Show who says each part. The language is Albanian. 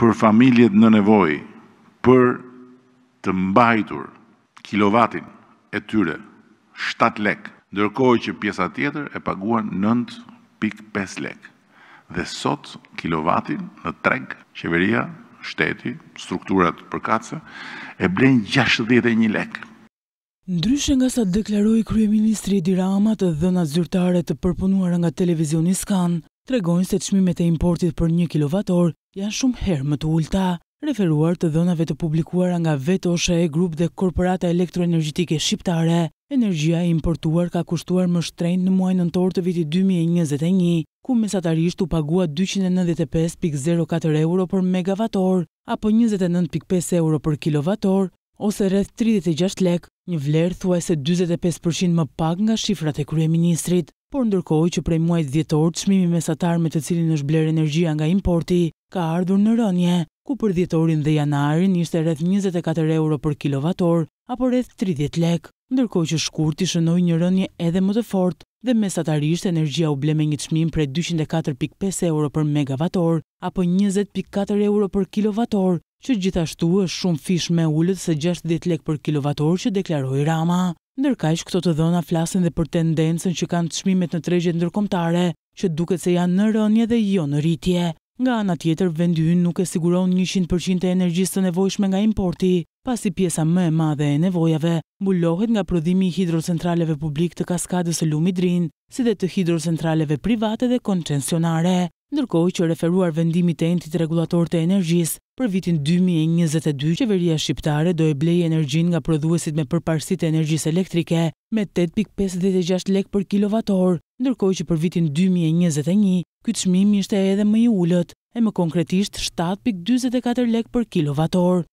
Speaker 1: për familjet në nevoj, për të mbajtur kilovatin e tyre 7 lek, ndërkohë që pjesa tjetër e paguan 9.5 lek. Dhe sot kilovatin në treg, qeveria, shteti, strukturat përkatëse, e blen 61 lek.
Speaker 2: Ndryshe nga sa deklaroi Kryeministri Edi Rama të dhëna zyrtare të përpunuara nga televizioni Skan, tregojnë se çmimet e importit për 1 kilovator janë shumë herë më të ulta, referuar të dhënave të publikuara nga vetë oshe e grup dhe korporata elektroenergjitike shqiptare, energjia e importuar ka kushtuar më shtrejnë në muaj nëntor të viti 2021, ku mesatarisht u pagua 295.04 euro për megavator, apo 29.5 euro për kilovator, ose rreth 36 lek, një vlerë thuaj se 25% më pak nga shifrat e krye ministrit, por ndërkohë që prej muajt djetor të shmimi mesatar me të cilin është blerë energjia nga importi, ka ardhur në rënje, ku për dhjetorin dhe janarin ishte rreth 24 euro për kilovator, apo rreth 30 lek, ndërko që shkurti shënoj një rënje edhe më të fort, dhe mesatarisht energjia u bleme një shmim për 204.5 euro për megavator, apo 20.4 euro për kilovator, që gjithashtu është shumë fish me ullët se 60 lek për kilovator që deklaroi Rama. Ndërkaq këto të dhëna flasin dhe për tendencën që kanë çmimet në tregjet ndërkombëtare, që duket se janë në rënje dhe jo në rritje. Nga ana tjetër, vendi ynë nuk e siguron 100% e energjisë të nevojshme nga importi, pasi pjesa më e madhe e nevojave mbulohet nga prodhimi i hidrocentraleve publik të kaskadës së Lumit Drin, si dhe të hidrocentraleve private dhe koncensionare. Ndërkohë që referuar vendimi të entit regulator të energjisë, për vitin 2022 qeveria shqiptare do e blej energjin nga prodhuesit me përparsit e energjisë elektrike me 8.56 lek për kilovator, ndërkohë që për vitin 2021 Ky çmim ishte edhe më i ulët, e më konkretisht 7.44 lek për kilovator.